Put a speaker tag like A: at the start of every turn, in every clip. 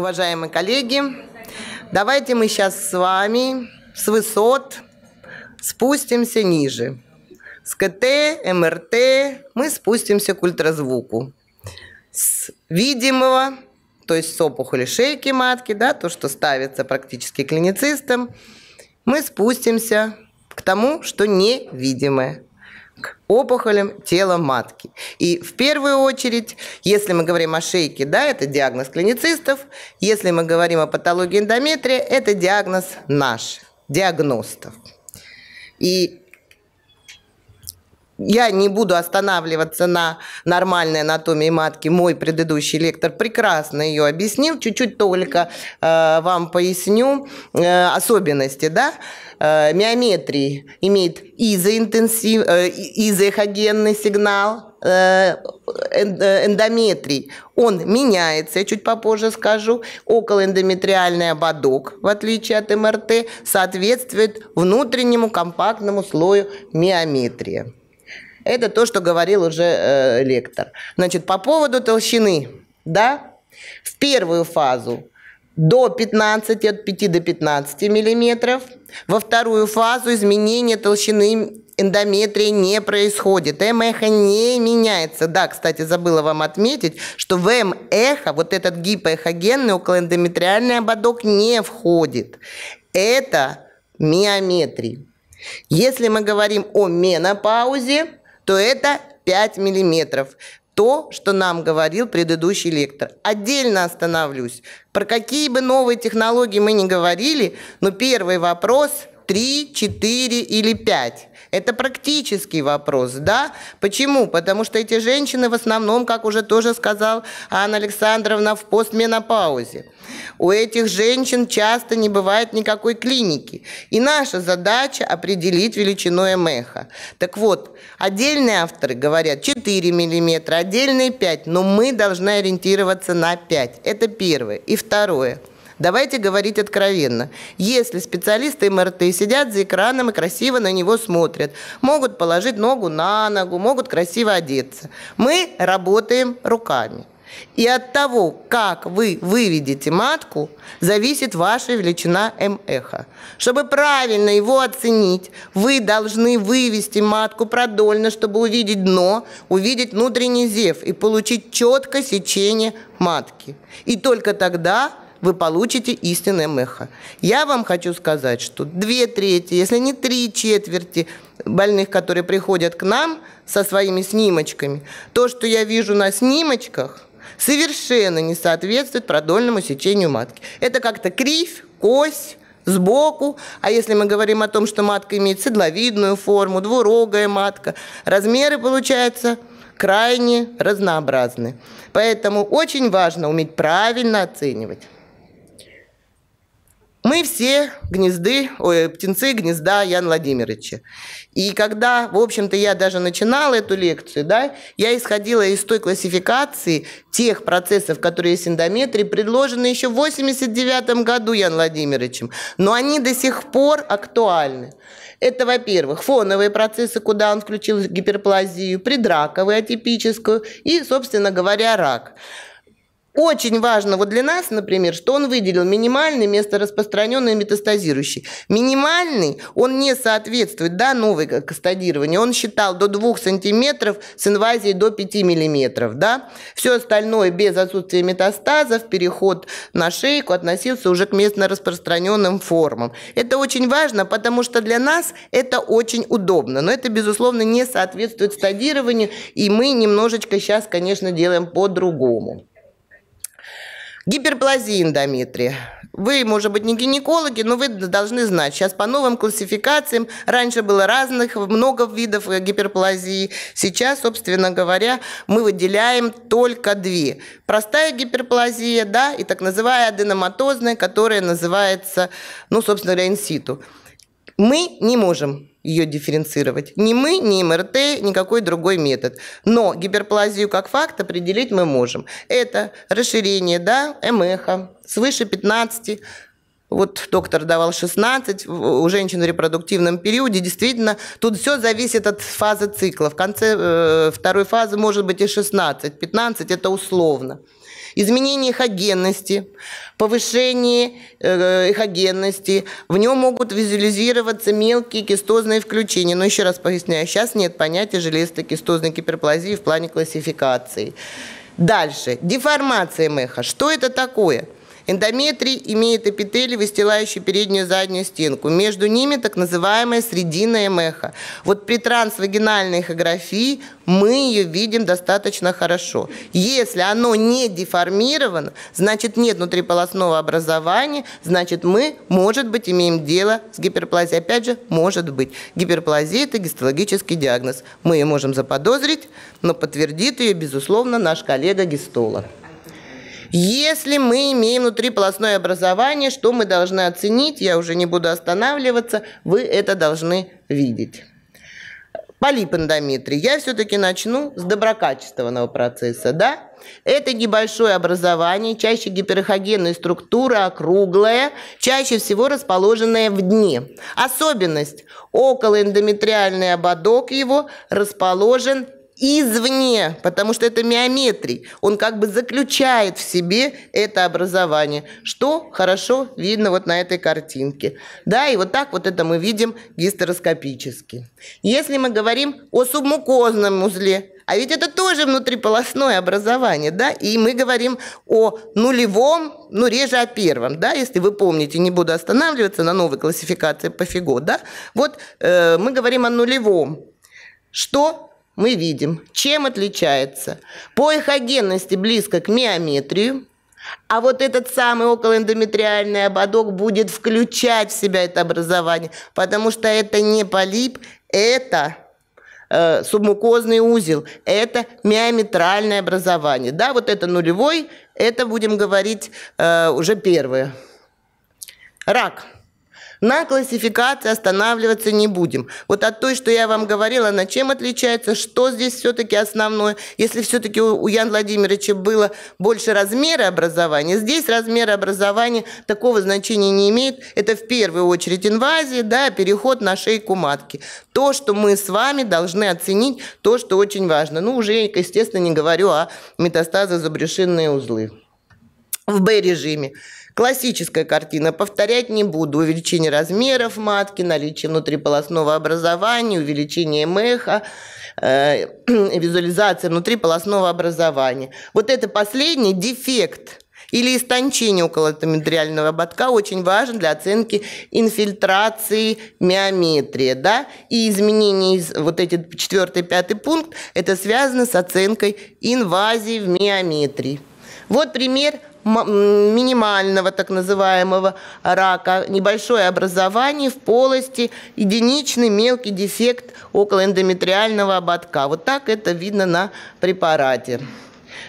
A: уважаемые коллеги. Давайте мы сейчас с вами с высот спустимся ниже. С КТ, МРТ мы спустимся к ультразвуку. С видимого, то есть с опухоли шейки матки, да, то, что ставится практически клиницистом, мы спустимся к тому, что невидимое к опухолям тела матки. И в первую очередь, если мы говорим о шейке, да, это диагноз клиницистов, если мы говорим о патологии эндометрия, это диагноз наш, диагностов. И я не буду останавливаться на нормальной анатомии матки. Мой предыдущий лектор прекрасно ее объяснил. Чуть-чуть только э, вам поясню э, особенности. Да? Э, миометрии имеет изоинтенсив, э, изоэхогенный сигнал, э, э, эндометрий, он меняется, я чуть попозже скажу, околоэндометриальный ободок, в отличие от МРТ, соответствует внутреннему компактному слою миометрия. Это то, что говорил уже э, лектор. Значит, по поводу толщины, да, в первую фазу до 15, от 5 до 15 миллиметров. Во вторую фазу изменение толщины эндометрия не происходит. м не меняется. Да, кстати, забыла вам отметить, что в м вот этот гипоэхогенный околоэндометриальный ободок не входит. Это миометрия. Если мы говорим о менопаузе, то это 5 миллиметров. То, что нам говорил предыдущий лектор. Отдельно останавливаюсь Про какие бы новые технологии мы ни говорили, но первый вопрос – три, четыре или пять — Это практический вопрос, да? Почему? Потому что эти женщины в основном, как уже тоже сказал Анна Александровна, в постменопаузе. У этих женщин часто не бывает никакой клиники. И наша задача определить величину МЭХа. Так вот, отдельные авторы говорят 4 мм, отдельные 5, но мы должны ориентироваться на 5. Это первое. И второе. Давайте говорить откровенно. Если специалисты МРТ сидят за экраном и красиво на него смотрят, могут положить ногу на ногу, могут красиво одеться. Мы работаем руками. И от того, как вы выведете матку, зависит ваша величина МЭХа. Чтобы правильно его оценить, вы должны вывести матку продольно, чтобы увидеть дно, увидеть внутренний зев и получить четкое сечение матки. И только тогда вы получите истинное меха. Я вам хочу сказать, что две трети, если не три четверти больных, которые приходят к нам со своими снимочками, то, что я вижу на снимочках, совершенно не соответствует продольному сечению матки. Это как-то кривь, кость, сбоку, а если мы говорим о том, что матка имеет седловидную форму, двурогая матка, размеры получаются крайне разнообразны. Поэтому очень важно уметь правильно оценивать. Мы все гнезды, ой, птенцы гнезда Яна Владимировича. И когда, в общем-то, я даже начинала эту лекцию, да, я исходила из той классификации тех процессов, которые есть в эндометрии, предложенные еще в 1989 году Ян Владимировичем. Но они до сих пор актуальны. Это, во-первых, фоновые процессы, куда он включил гиперплазию, предраковую, атипическую и, собственно говоря, рак. Очень важно вот для нас, например, что он выделил минимальный вместо распространенный метастазирующий. Минимальный, он не соответствует да, новой кастодированию. Он считал до 2 сантиметров с инвазией до 5 миллиметров. Да? Все остальное без отсутствия метастазов, переход на шейку относился уже к местно распространенным формам. Это очень важно, потому что для нас это очень удобно. Но это, безусловно, не соответствует стадированию, и мы немножечко сейчас, конечно, делаем по-другому. Гиперплазия эндометрия. Вы, может быть, не гинекологи, но вы должны знать, сейчас по новым классификациям, раньше было разных, много видов э, гиперплазии, сейчас, собственно говоря, мы выделяем только две. Простая гиперплазия, да, и так называемая аденоматозная, которая называется, ну, собственно говоря, инситу. Мы не можем ее дифференцировать. Ни мы, ни МРТ, никакой другой метод. Но гиперплазию как факт определить мы можем. Это расширение да, МЭХа свыше 15, вот доктор давал 16, у женщин в репродуктивном периоде действительно тут все зависит от фазы цикла. В конце э, второй фазы может быть и 16, 15 это условно изменение эхогенности, повышение эхогенности. В нем могут визуализироваться мелкие кистозные включения. Но еще раз поясняю, сейчас нет понятия железной кистозной гиперплазии в плане классификации. Дальше. Деформация меха. Что это такое? Эндометрий имеет эпители, выстилающие переднюю и заднюю стенку. Между ними так называемая срединная меха. Вот при трансвагинальной эхографии мы ее видим достаточно хорошо. Если оно не деформировано, значит нет внутриполосного образования, значит мы, может быть, имеем дело с гиперплазией. Опять же, может быть. Гиперплазия – это гистологический диагноз. Мы ее можем заподозрить, но подтвердит ее, безусловно, наш коллега гистолог. Если мы имеем внутриполосное образование, что мы должны оценить, я уже не буду останавливаться, вы это должны видеть. Полип эндометрий. Я все-таки начну с доброкачественного процесса, да? Это небольшое образование, чаще гиперхогенная структура, округлая, чаще всего расположенная в дне. Особенность – околоэндометриальный ободок его расположен извне, потому что это миометрий. Он как бы заключает в себе это образование, что хорошо видно вот на этой картинке. Да, и вот так вот это мы видим гистероскопически. Если мы говорим о субмукозном узле, а ведь это тоже внутриполосное образование, да, и мы говорим о нулевом, ну, реже о первом, да, если вы помните, не буду останавливаться на новой классификации по фигу, да, вот э, мы говорим о нулевом, что мы видим, чем отличается по эхогенности близко к миометрию, а вот этот самый околоэндометриальный ободок будет включать в себя это образование, потому что это не полип, это э, субмукозный узел, это миометральное образование. Да, вот это нулевой, это будем говорить э, уже первое. Рак. На классификации останавливаться не будем. Вот от той, что я вам говорила, она чем отличается, что здесь все-таки основное. Если все-таки у Яна Владимировича было больше размера образования, здесь размер образования такого значения не имеет. Это в первую очередь инвазия, да, переход на шейку матки. То, что мы с вами должны оценить, то, что очень важно. Ну, уже, естественно, не говорю о метастазах забрюшинные узлы в Б-режиме. Классическая картина. Повторять не буду. Увеличение размеров матки, наличие внутриполосного образования, увеличение меха, э, визуализация внутриполосного образования. Вот это последний дефект или истончение околотомедриального ободка очень важен для оценки инфильтрации миометрия, Да? И изменения, вот эти четвертый, пятый пункт, это связано с оценкой инвазии в миометрии. Вот пример – минимального так называемого рака, небольшое образование в полости, единичный мелкий дефект около эндометриального ободка. Вот так это видно на препарате.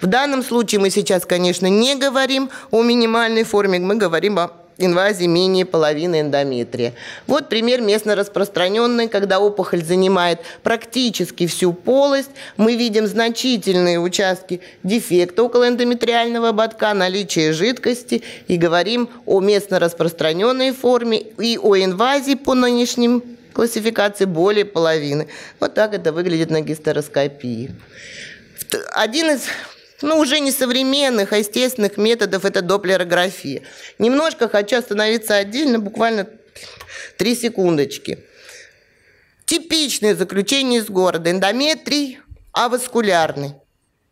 A: В данном случае мы сейчас, конечно, не говорим о минимальной форме, мы говорим о инвазии менее половины эндометрия. Вот пример местно распространенный, когда опухоль занимает практически всю полость. Мы видим значительные участки дефекта около эндометриального ободка, наличие жидкости и говорим о местно распространенной форме и о инвазии по нынешним классификации более половины. Вот так это выглядит на гистероскопии. Один из ну, уже не современных, а естественных методов, это доплерография. Немножко хочу остановиться отдельно, буквально три секундочки. Типичное заключение из города, эндометрий аваскулярный.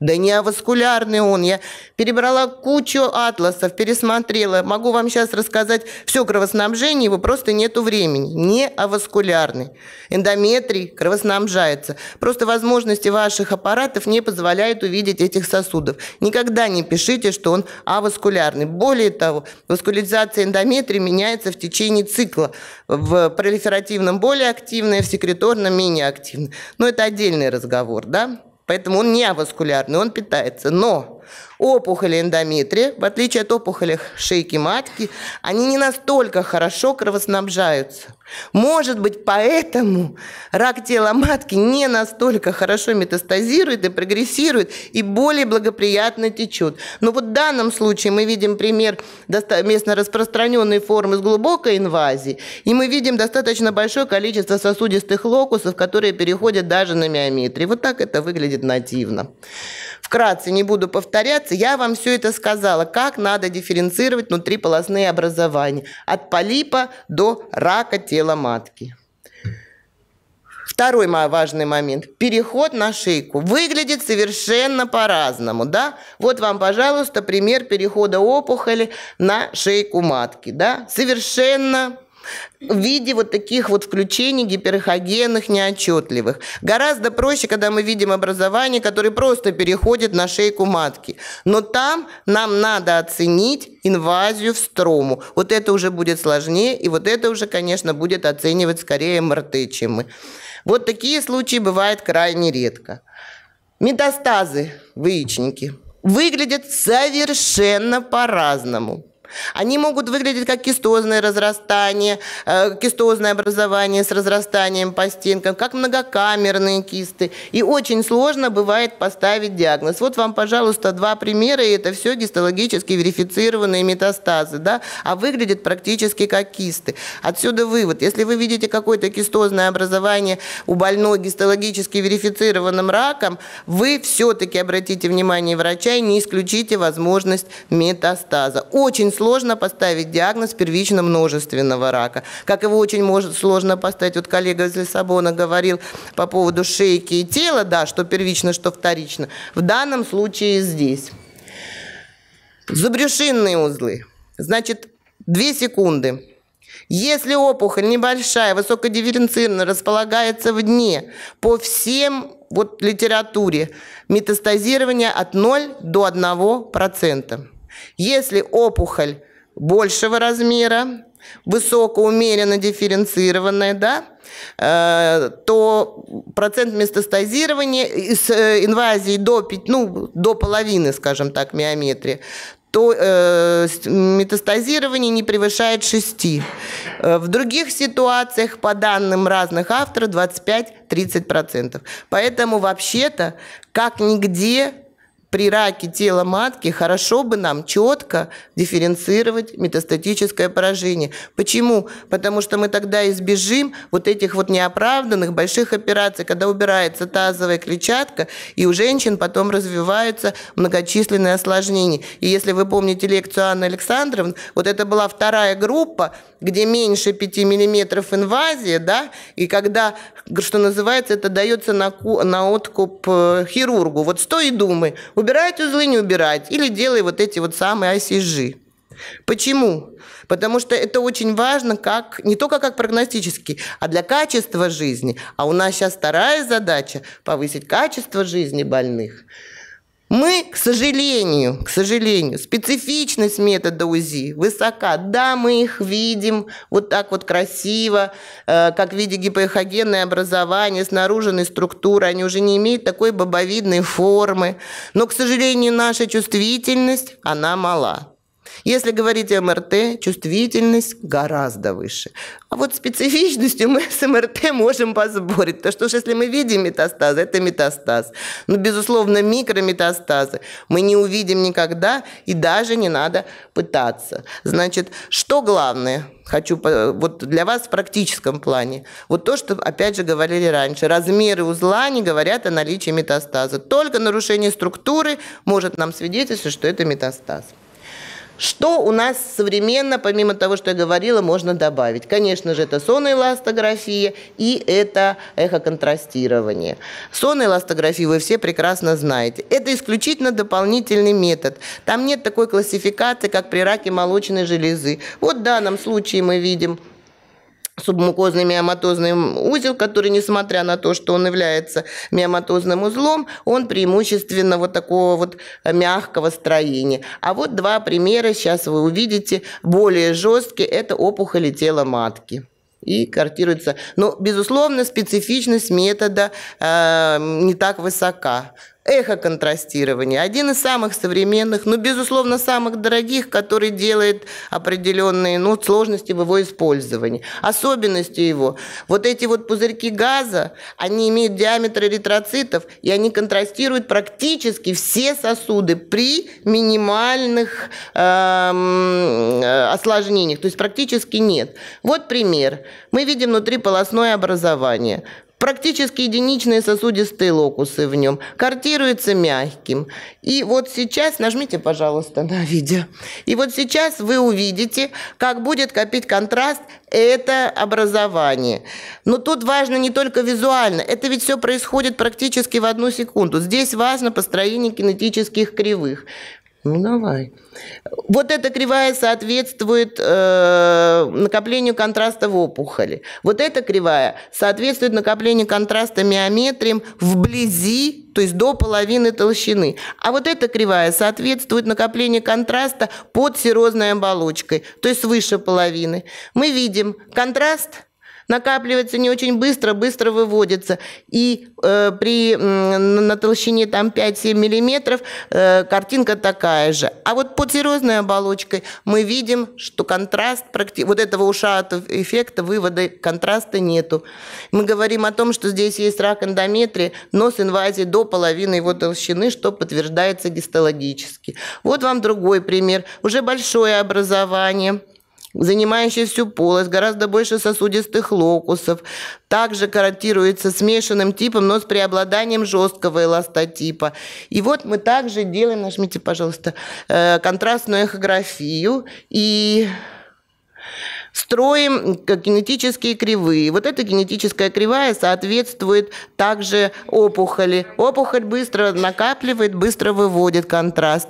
A: Да не аваскулярный он. Я перебрала кучу атласов, пересмотрела. Могу вам сейчас рассказать все кровоснабжение, его просто нету времени. Не аваскулярный. Эндометрий кровоснабжается. Просто возможности ваших аппаратов не позволяют увидеть этих сосудов. Никогда не пишите, что он аваскулярный. Более того, васкуляризация эндометрия меняется в течение цикла. В пролиферативном более активное, в секреторном менее активное. Но это отдельный разговор, да? Поэтому он не аваскулярный, он питается. Но Опухоли эндометрия, в отличие от опухолей шейки матки, они не настолько хорошо кровоснабжаются. Может быть, поэтому рак тела матки не настолько хорошо метастазирует и прогрессирует, и более благоприятно течет. Но вот в данном случае мы видим пример местно распространенной формы с глубокой инвазией, и мы видим достаточно большое количество сосудистых локусов, которые переходят даже на миометрию. Вот так это выглядит нативно. Вкратце, не буду повторяться, я вам все это сказала, как надо дифференцировать внутриполосные образования от полипа до рака тела матки. Второй важный момент. Переход на шейку. Выглядит совершенно по-разному, да? Вот вам, пожалуйста, пример перехода опухоли на шейку матки, да? Совершенно в виде вот таких вот включений гиперхогенных, неотчетливых. Гораздо проще, когда мы видим образование, которое просто переходит на шейку матки. Но там нам надо оценить инвазию в строму. Вот это уже будет сложнее, и вот это уже, конечно, будет оценивать скорее МРТ, чем мы. Вот такие случаи бывают крайне редко. Метастазы в яичнике выглядят совершенно по-разному. Они могут выглядеть как кистозное разрастание, э, кистозное образование с разрастанием по стенкам, как многокамерные кисты. И очень сложно бывает поставить диагноз. Вот вам, пожалуйста, два примера, и это все гистологически верифицированные метастазы, да, а выглядят практически как кисты. Отсюда вывод. Если вы видите какое-то кистозное образование у больной гистологически верифицированным раком, вы все-таки обратите внимание врача и не исключите возможность метастаза. Очень сложно сложно поставить диагноз первично-множественного рака. Как его очень может сложно поставить, вот коллега из Лиссабона говорил по поводу шейки и тела, да, что первично, что вторично. В данном случае здесь. Зубрюшинные узлы. Значит, две секунды. Если опухоль небольшая, высокодифференцированная, располагается в дне, по всем вот литературе метастазирование от 0 до 1%. Если опухоль большего размера, высокоумеренно дифференцированная, да, э, то процент метастазирования с э, инвазией до, 5, ну, до половины, скажем так, миометрии, то э, метастазирование не превышает 6. Э, в других ситуациях, по данным разных авторов, 25-30%. Поэтому вообще-то, как нигде при раке тела матки хорошо бы нам четко дифференцировать метастатическое поражение. Почему? Потому что мы тогда избежим вот этих вот неоправданных больших операций, когда убирается тазовая клетчатка, и у женщин потом развиваются многочисленные осложнения. И если вы помните лекцию Анны Александровны, вот это была вторая группа, где меньше 5 миллиметров инвазии да, и когда, что называется, это дается на, на откуп э, хирургу. Вот стой и думай, Убирать узлы, не убирать. Или делай вот эти вот самые осижи. Почему? Потому что это очень важно как, не только как прогностический, а для качества жизни. А у нас сейчас вторая задача – повысить качество жизни больных – мы, к сожалению, к сожалению, специфичность метода УЗИ высока. Да, мы их видим вот так вот красиво, э, как в виде гипоэхогенное образование, снаруженной структуры. Они уже не имеют такой бобовидной формы. Но, к сожалению, наша чувствительность, она мала. Если говорить о МРТ, чувствительность гораздо выше. А вот специфичностью мы с МРТ можем поспорить. То что ж, если мы видим метастазы, это метастаз. Но, ну, безусловно, микрометастазы мы не увидим никогда и даже не надо пытаться. Значит, что главное? Хочу вот для вас в практическом плане. Вот то, что, опять же, говорили раньше. Размеры узла не говорят о наличии метастаза. Только нарушение структуры может нам свидетельствовать, что это метастаз. Что у нас современно, помимо того, что я говорила, можно добавить? Конечно же, это сонно-эластография и это эхоконтрастирование. Сонноэластографию вы все прекрасно знаете. Это исключительно дополнительный метод. Там нет такой классификации, как при раке молочной железы. Вот в данном случае мы видим субмукозный миоматозный узел, который, несмотря на то, что он является миоматозным узлом, он преимущественно вот такого вот мягкого строения. А вот два примера, сейчас вы увидите, более жесткие, это опухоли тела матки и картируется. Но, безусловно, специфичность метода э, не так высока эхоконтрастирование. Один из самых современных, но, ну, безусловно, самых дорогих, который делает определенные ну, сложности в его использовании. Особенностью его. Вот эти вот пузырьки газа, они имеют диаметр эритроцитов, и они контрастируют практически все сосуды при минимальных эм, э, осложнениях. То есть практически нет. Вот пример. Мы видим внутриполосное образование. Практически единичные сосудистые локусы в нем. Картируется мягким. И вот сейчас, нажмите, пожалуйста, на видео. И вот сейчас вы увидите, как будет копить контраст это образование. Но тут важно не только визуально. Это ведь все происходит практически в одну секунду. Здесь важно построение кинетических кривых. Ну давай. Вот эта кривая соответствует э, накоплению контраста в опухоли. Вот эта кривая соответствует накоплению контраста миометрием вблизи, то есть до половины толщины. А вот эта кривая соответствует накоплению контраста под серозной оболочкой, то есть выше половины. Мы видим контраст накапливается не очень быстро, быстро выводится. И э, при, э, на толщине там 5-7 миллиметров э, картинка такая же. А вот под серозной оболочкой мы видим, что контраст, практи... вот этого ушатого эффекта, вывода контраста нету. Мы говорим о том, что здесь есть рак эндометрии, но с инвазией до половины его толщины, что подтверждается гистологически. Вот вам другой пример. Уже большое образование – занимающая всю полость, гораздо больше сосудистых локусов. Также корректируется смешанным типом, но с преобладанием жесткого эластотипа. И вот мы также делаем, нажмите, пожалуйста, э, контрастную эхографию и строим генетические кривые. Вот эта генетическая кривая соответствует также опухоли. Опухоль быстро накапливает, быстро выводит контраст.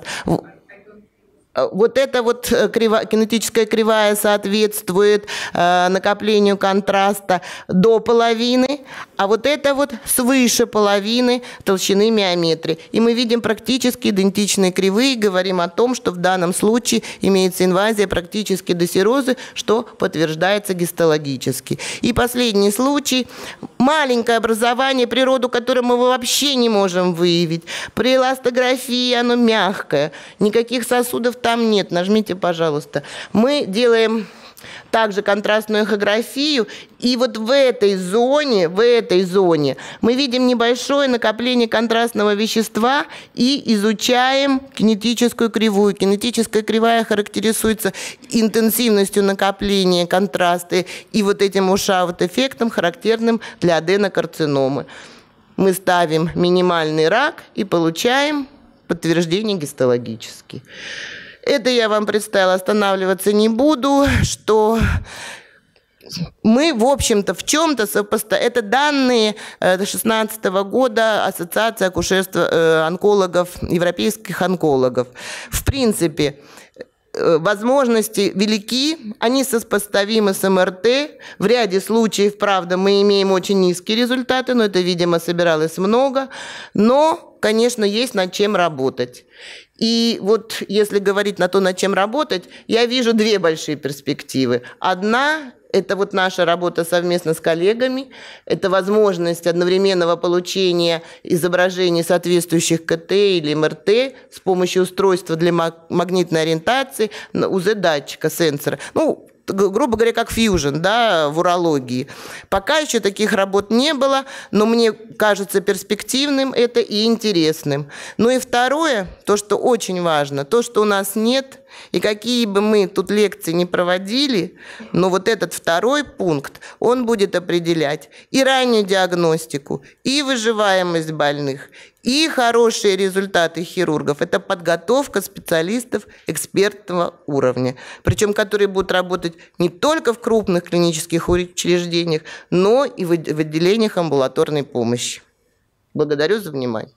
A: Э, вот эта вот э, крива, кинетическая кривая соответствует э, накоплению контраста до половины, а вот это вот свыше половины толщины миометрии. И мы видим практически идентичные кривые, говорим о том, что в данном случае имеется инвазия практически до серозы, что подтверждается гистологически. И последний случай – маленькое образование, природу которого мы вообще не можем выявить. При эластографии оно мягкое, никаких сосудов там нет, нажмите, пожалуйста. Мы делаем также контрастную эхографию. И вот в этой зоне, в этой зоне мы видим небольшое накопление контрастного вещества и изучаем кинетическую кривую. Кинетическая кривая характеризуется интенсивностью накопления контраста и вот этим ушаут-эффектом, характерным для аденокарциномы. Мы ставим минимальный рак и получаем подтверждение гистологически. Это я вам представила, останавливаться не буду, что мы, в общем-то, в чем-то сопоставляем. Это данные 2016 э, года Ассоциации акушерства э, онкологов, европейских онкологов. В принципе, э, возможности велики, они сопоставимы с МРТ. В ряде случаев, правда, мы имеем очень низкие результаты, но это, видимо, собиралось много. Но, конечно, есть над чем работать. И вот если говорить на то, над чем работать, я вижу две большие перспективы. Одна это вот наша работа совместно с коллегами, это возможность одновременного получения изображений соответствующих КТ или МРТ с помощью устройства для магнитной ориентации УЗ-датчика, сенсора. Ну, грубо говоря, как фьюжн да, в урологии. Пока еще таких работ не было, но мне кажется перспективным это и интересным. Ну и второе, то, что очень важно, то, что у нас нет – и какие бы мы тут лекции не проводили, но вот этот второй пункт, он будет определять и раннюю диагностику, и выживаемость больных, и хорошие результаты хирургов – это подготовка специалистов экспертного уровня, причем которые будут работать не только в крупных клинических учреждениях, но и в отделениях амбулаторной помощи. Благодарю за внимание.